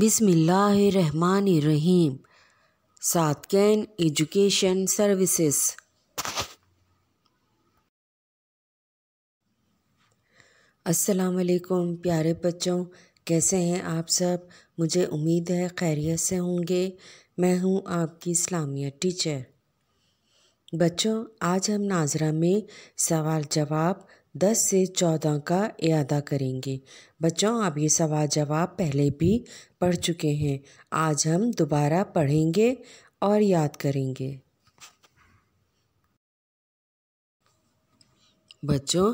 बिसमीम सातकैन education services अस्सलाम वालेकुम प्यारे बच्चों कैसे हैं आप सब मुझे उम्मीद है खैरियत से होंगे मैं हूं आपकी इस्लामिया टीचर बच्चों आज हम नाजरा में सवाल जवाब दस से चौदह का अदा करेंगे बच्चों आप ये सवाल जवाब पहले भी पढ़ चुके हैं आज हम दोबारा पढ़ेंगे और याद करेंगे बच्चों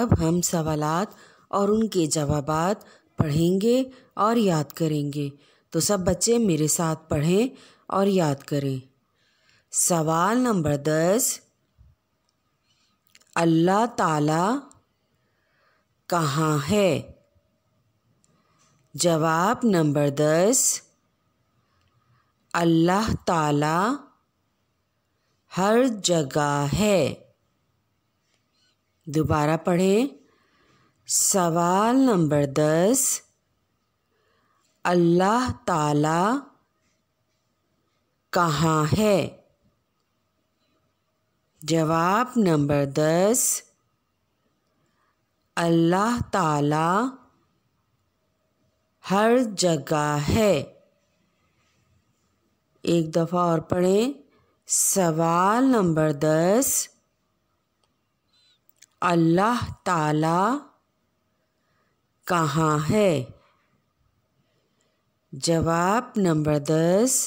अब हम सवालात और उनके जवाब पढ़ेंगे और याद करेंगे तो सब बच्चे मेरे साथ पढ़ें और याद करें सवाल नंबर दस अल्लाह ताला कहाँ है जवाब नंबर दस अल्लाह ताला हर जगह है दोबारा पढ़े सवाल नंबर दस अल्लाह ताला कहाँ है जवाब नंबर दस अल्लाह ताला हर जगह है एक दफ़ा और पढ़ें सवाल नंबर दस अल्लाह ताला कहाँ है जवाब नंबर दस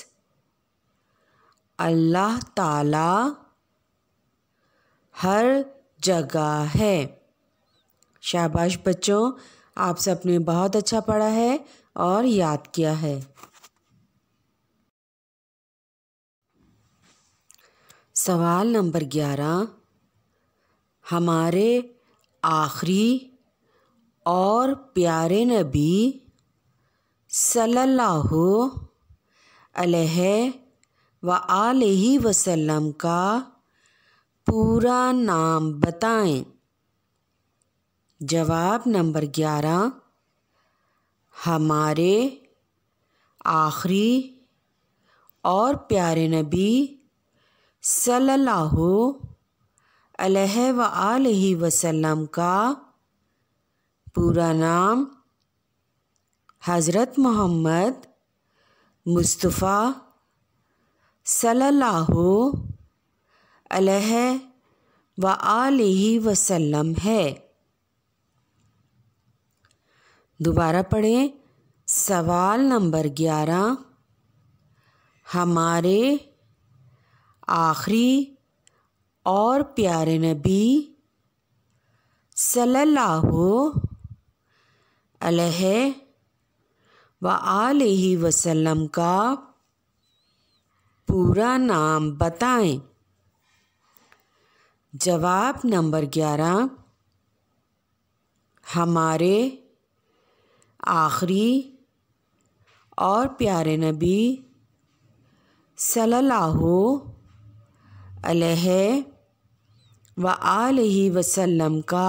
अल्लाह ताला हर जगह है शाबाश बच्चों आप सबने बहुत अच्छा पढ़ा है और याद किया है सवाल नंबर ग्यारह हमारे आखिरी और प्यारे नबी सल्लल्लाहु अलैहि व आलही वसल्लम का पूरा नाम बताएं जवाब नंबर ग्यारह हमारे आखिरी और प्यारे नबी सल्लल्लाहु अलैहि व वसल्लम का पूरा नाम हज़रत मोहम्मद मुस्तफ़ा सल्लल्लाहु अलह वसल्लम है दोबारा पढ़ें सवाल नंबर ग्यारह हमारे आखिरी और प्यारे नबी सल्लल्लाहु अलैहि व वसल्लम का पूरा नाम बताएं जवाब नंबर ग्यारह हमारे आखिरी और प्यारे नबी सल्लल्लाहु अलैहि व आलही वसल्लम का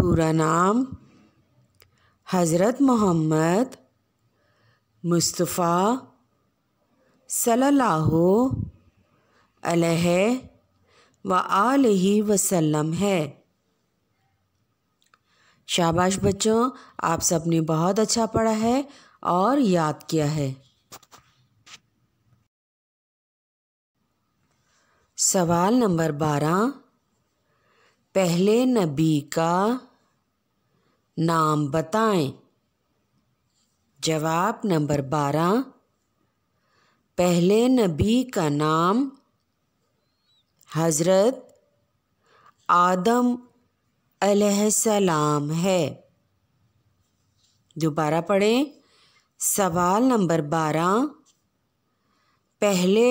पूरा नाम हज़रत मोहम्मद मुस्तफ़ा सल्लल्लाहु अलैहि व ही वसल्लम है शाबाश बच्चों आप सबने बहुत अच्छा पढ़ा है और याद किया है सवाल नंबर बारह पहले नबी का नाम बताएं जवाब नंबर बारह पहले नबी का नाम हज़रत आदम सलाम है दोबारा पढ़ें सवाल नंबर बारह पहले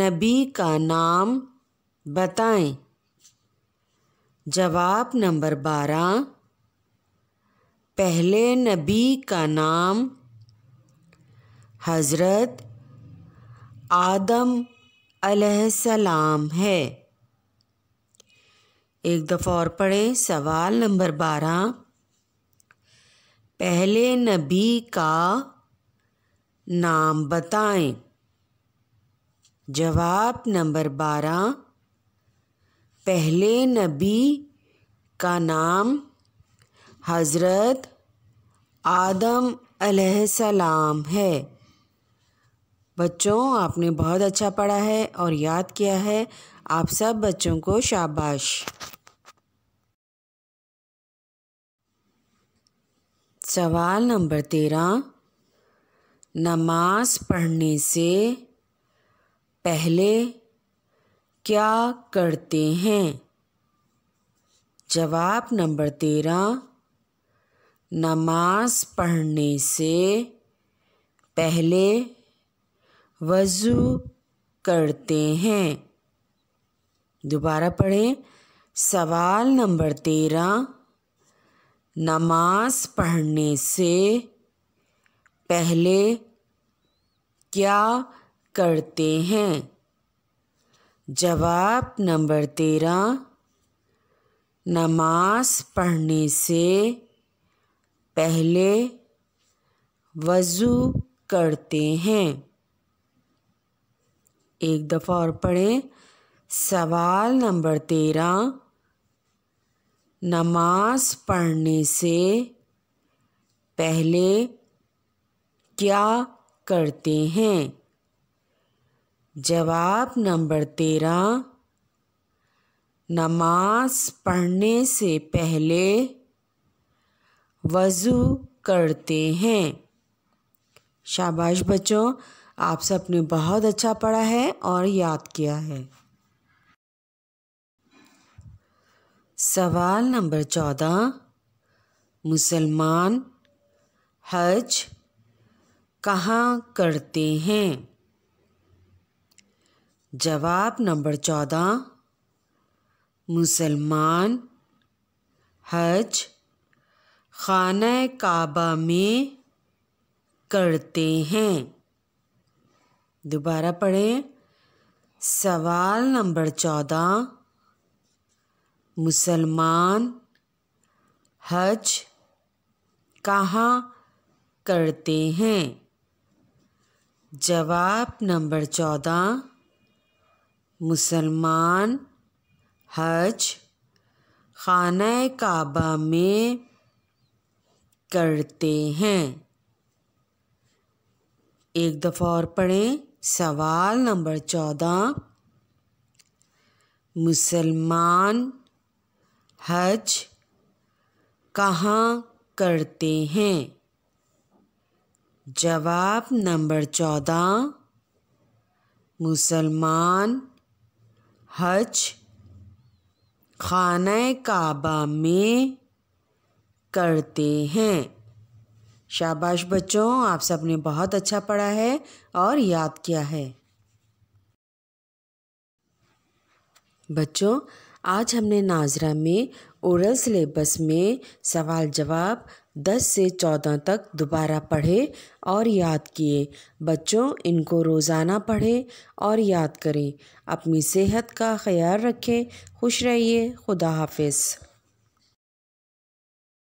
नबी का नाम बताएं जवाब नंबर बारह पहले नबी का नाम हज़रत आदम अलैहिस्सलाम है एक दफ़ा और पढ़े सवाल नंबर बारह पहले नबी का नाम बताएं जवाब नंबर बारह पहले नबी का नाम हज़रत आदम सलाम है बच्चों आपने बहुत अच्छा पढ़ा है और याद किया है आप सब बच्चों को शाबाश सवाल नंबर तेरह नमाज पढ़ने से पहले क्या करते हैं जवाब नंबर तेरह नमाज पढ़ने से पहले वज़ू करते हैं दोबारा पढ़ें सवाल नंबर तेरह नमाज पढ़ने से पहले क्या करते हैं जवाब नंबर तेरह नमाज पढ़ने से पहले वज़ू करते हैं एक दफ़ा और पढ़ें सवाल नंबर तेरह नमाज पढ़ने से पहले क्या करते हैं जवाब नंबर तेरह नमाज पढ़ने से पहले वज़ू करते हैं शाबाश बच्चों आप सबने बहुत अच्छा पढ़ा है और याद किया है सवाल नंबर चौदह मुसलमान हज कहाँ करते हैं जवाब नंबर चौदह मुसलमान हज खान काबा में करते हैं दोबारा पढ़ें सवाल नंबर चौदह मुसलमान हज कहाँ करते हैं जवाब नंबर चौदह मुसलमान हज खाना काबा में करते हैं एक दफ़ा और पढ़ें सवाल नंबर चौदह मुसलमान हज कहाँ करते हैं जवाब नंबर चौदह मुसलमान हज खान काबा में करते हैं शाबाश बच्चों आप सब ने बहुत अच्छा पढ़ा है और याद किया है बच्चों आज हमने नाजरा में ओरल सिलेबस में सवाल जवाब 10 से 14 तक दोबारा पढ़े और याद किए बच्चों इनको रोज़ाना पढ़े और याद करें अपनी सेहत का ख्याल रखें खुश रहिए खुदा हाफिज़